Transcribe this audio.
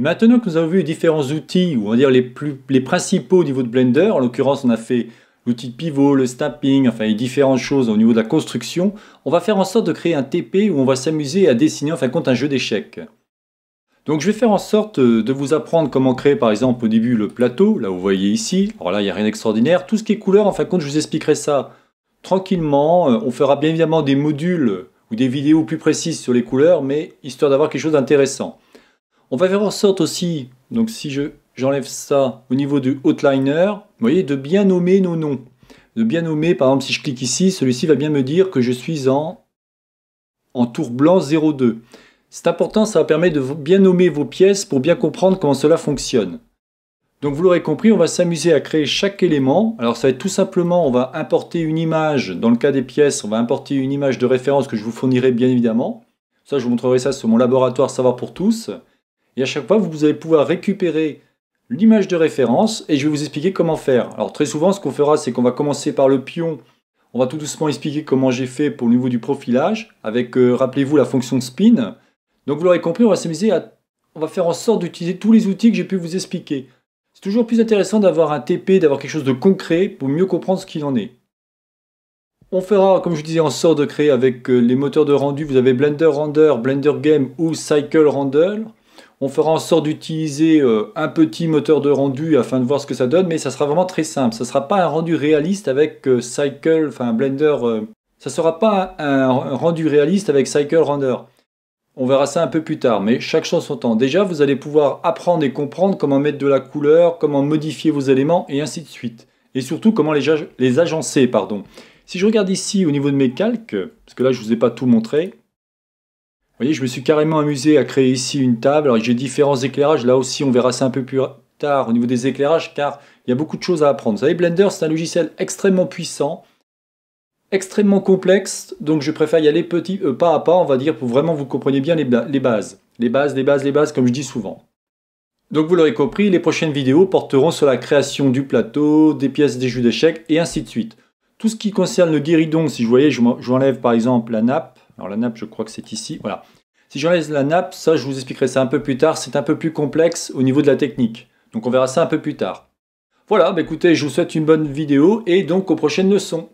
Maintenant que nous avons vu les différents outils, ou on va dire les, principaux au niveau de Blender, en l'occurrence on a fait l'outil de pivot, le stamping, enfin les différentes choses au niveau de la construction, on va faire en sorte de créer un TP où on va s'amuser à dessiner en fin de compte un jeu d'échecs. Donc je vais faire en sorte euh, de vous apprendre comment créer par exemple au début le plateau, là vous voyez ici, alors là il n'y a rien d'extraordinaire, tout ce qui est couleur en fin de compte je vous expliquerai ça tranquillement, euh, on fera bien évidemment des modules ou des vidéos plus précises sur les couleurs, mais histoire d'avoir quelque chose d'intéressant. On va faire en sorte aussi, donc si je j'enlève ça au niveau du outliner, vous voyez, de bien nommer nos noms. De bien nommer, par exemple, si je clique ici, celui-ci va bien me dire que je suis en, en tour blanc 02. C'est important, ça va permettre de bien nommer vos pièces pour bien comprendre comment cela fonctionne. Donc vous l'aurez compris, on va s'amuser à créer chaque élément. Alors ça va être tout simplement, on va importer une image, dans le cas des pièces, on va importer une image de référence que je vous fournirai bien évidemment. Ça, je vous montrerai ça sur mon laboratoire Savoir pour tous. Et à chaque fois, vous allez pouvoir récupérer l'image de référence et je vais vous expliquer comment faire. Alors très souvent, ce qu'on fera, c'est qu'on va commencer par le pion. On va tout doucement expliquer comment j'ai fait pour le niveau du profilage avec, euh, rappelez-vous, la fonction spin. Donc vous l'aurez compris, on va s'amuser à... On va faire en sorte d'utiliser tous les outils que j'ai pu vous expliquer. C'est toujours plus intéressant d'avoir un TP, d'avoir quelque chose de concret pour mieux comprendre ce qu'il en est. On fera, comme je disais, en sorte de créer avec euh, les moteurs de rendu. Vous avez Blender Render, Blender Game ou Cycle Render. On fera en sorte d'utiliser euh, un petit moteur de rendu afin de voir ce que ça donne, mais ça sera vraiment très simple. Ça ne sera pas un rendu réaliste avec euh, Cycle, enfin Blender. Euh, ça sera pas un, rendu réaliste avec Cycle Render. On verra ça un peu plus tard, mais chaque chose son temps. Déjà, vous allez pouvoir apprendre et comprendre comment mettre de la couleur, comment modifier vos éléments, et ainsi de suite. Et surtout, comment les, agencer, pardon. Si je regarde ici au niveau de mes calques, parce que là, je ne vous ai pas tout montré, vous voyez, je me suis carrément amusé à créer ici une table. Alors j'ai différents éclairages. Là aussi, on verra ça un peu plus tard au niveau des éclairages, car il y a beaucoup de choses à apprendre. Vous savez, Blender, c'est un logiciel extrêmement puissant, extrêmement complexe, donc je préfère y aller petit, euh, pas à pas, on va dire, pour vraiment vous compreniez bien les, les bases. Les bases, les bases, les bases, comme je dis souvent. Donc vous l'aurez compris, les prochaines vidéos porteront sur la création du plateau, des pièces des jeux d'échecs et ainsi de suite. Tout ce qui concerne le guéridon, si je voyez, je m'enlève par exemple la nappe, alors la nappe, je crois que c'est ici. Voilà. Si j'enlève la nappe, ça, je vous expliquerai ça un peu plus tard. C'est un peu plus complexe au niveau de la technique. Donc on verra ça un peu plus tard. Voilà, bah, écoutez, je vous souhaite une bonne vidéo et donc aux prochaines leçons.